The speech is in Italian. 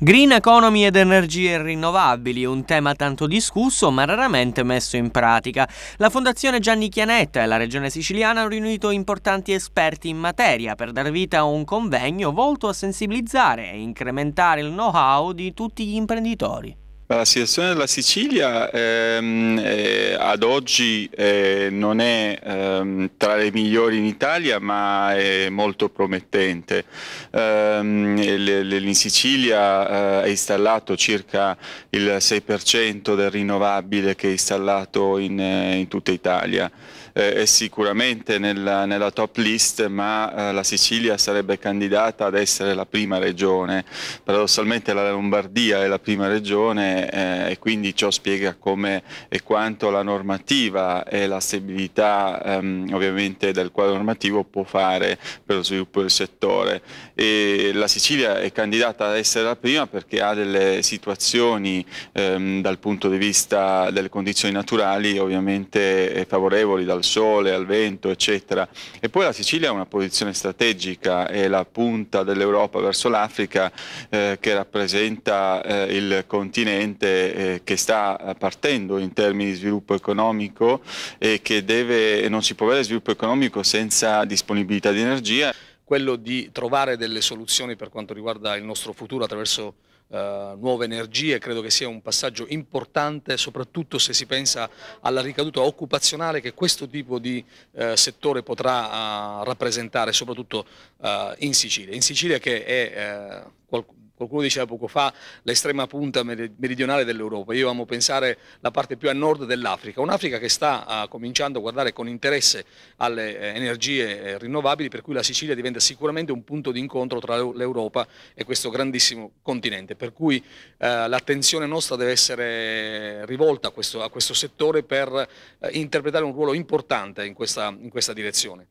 Green economy ed energie rinnovabili, un tema tanto discusso ma raramente messo in pratica. La Fondazione Gianni Chianetta e la Regione Siciliana hanno riunito importanti esperti in materia per dar vita a un convegno volto a sensibilizzare e incrementare il know-how di tutti gli imprenditori. La situazione della Sicilia ehm, eh, ad oggi eh, non è ehm, tra le migliori in Italia ma è molto promettente. Ehm, in Sicilia eh, è installato circa il 6% del rinnovabile che è installato in, eh, in tutta Italia. Eh, è sicuramente nella, nella, top list ma eh, la Sicilia sarebbe candidata ad essere la prima regione. Paradossalmente la Lombardia è la prima regione eh, e quindi ciò spiega come e quanto la normativa e la stabilità ehm, ovviamente del quadro normativo può fare per lo sviluppo del settore. E la Sicilia è candidata ad essere la prima perché ha delle situazioni ehm, dal punto di vista delle condizioni naturali ovviamente eh, favorevoli dal sole, al vento eccetera. E poi la Sicilia ha una posizione strategica, è la punta dell'Europa verso l'Africa eh, che rappresenta eh, il continente sicuramente eh, che sta eh, partendo in termini di sviluppo economico e che deve, non si può avere sviluppo economico senza disponibilità di energia. Quello di trovare delle soluzioni per quanto riguarda il nostro futuro attraverso Uh, nuove energie, credo che sia un passaggio importante soprattutto se si pensa alla ricaduta occupazionale che questo tipo di uh, settore potrà uh, rappresentare soprattutto in Sicilia. In Sicilia che è Qualcuno diceva poco fa l'estrema punta meridionale dell'Europa, io amo pensare la parte più a nord dell'Africa, un'Africa che sta uh, cominciando a guardare con interesse alle eh, energie eh, rinnovabili, per cui la Sicilia diventa sicuramente un punto di incontro tra l'Europa e questo grandissimo continente, per cui eh, l'attenzione nostra deve essere rivolta a questo, a questo settore per eh, interpretare un ruolo importante in questa, in questa direzione.